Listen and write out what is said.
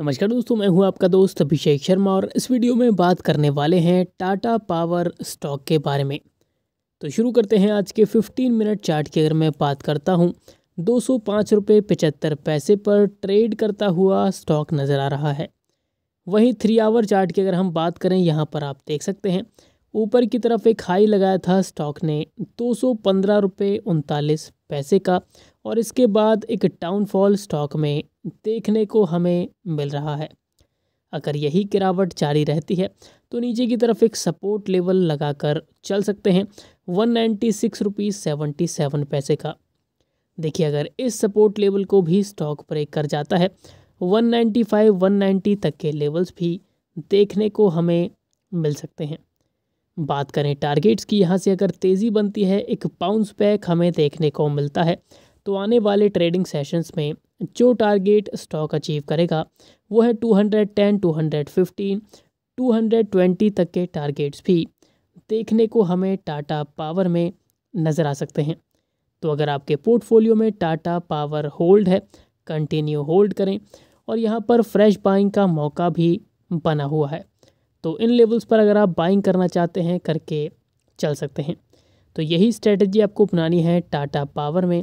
नमस्कार दोस्तों मैं हूं आपका दोस्त अभिषेक शर्मा और इस वीडियो में बात करने वाले हैं टाटा पावर स्टॉक के बारे में तो शुरू करते हैं आज के 15 मिनट चार्ट की अगर मैं बात करता हूं दो सौ पैसे पर ट्रेड करता हुआ स्टॉक नज़र आ रहा है वहीं थ्री आवर चार्ट की अगर हम बात करें यहाँ पर आप देख सकते हैं ऊपर की तरफ एक हाई लगाया था स्टॉक ने दो सौ पैसे का और इसके बाद एक डाउनफॉल स्टॉक में देखने को हमें मिल रहा है अगर यही गिरावट जारी रहती है तो नीचे की तरफ एक सपोर्ट लेवल लगाकर चल सकते हैं one ninety six rupees seventy seven पैसे का देखिए अगर इस सपोर्ट लेवल को भी स्टॉक ब्रेक कर जाता है 195 190 तक के लेवल्स भी देखने को हमें मिल सकते हैं बात करें टारगेट्स की यहाँ से अगर तेज़ी बनती है एक पाउंस बैक हमें देखने को मिलता है तो आने वाले ट्रेडिंग सेशंस में जो टारगेट स्टॉक अचीव करेगा वो है 210, 215, 220 तक के टारगेट्स भी देखने को हमें टाटा पावर में नज़र आ सकते हैं तो अगर आपके पोर्टफोलियो में टाटा पावर होल्ड है कंटिन्यू होल्ड करें और यहाँ पर फ्रेश बाइंग का मौका भी बना हुआ है तो इन लेवल्स पर अगर आप बाइंग करना चाहते हैं करके चल सकते हैं तो यही स्ट्रेटजी आपको अपनानी है टाटा पावर में